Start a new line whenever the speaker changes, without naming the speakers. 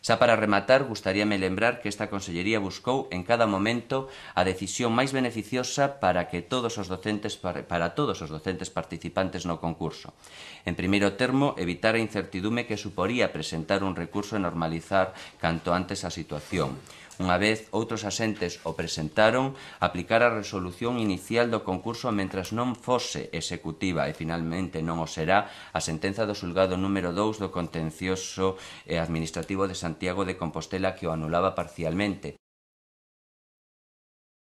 Xa para rematar, gustaríame lembrar que esta Consellería buscou en cada momento a decisión máis beneficiosa para que todos os docentes para todos os docentes participantes no concurso. En primeiro termo, evitar a incertidume que suporía presentar un recurso e normalizar canto antes a situación. Unha vez outros asentes o presentaron, aplicar a resolución inicial do concurso mentras non fose executiva e finalmente non o será a sentenza do sulgado número 2 do contencioso administrativo de Santiago de Compostela que o anulaba parcialmente.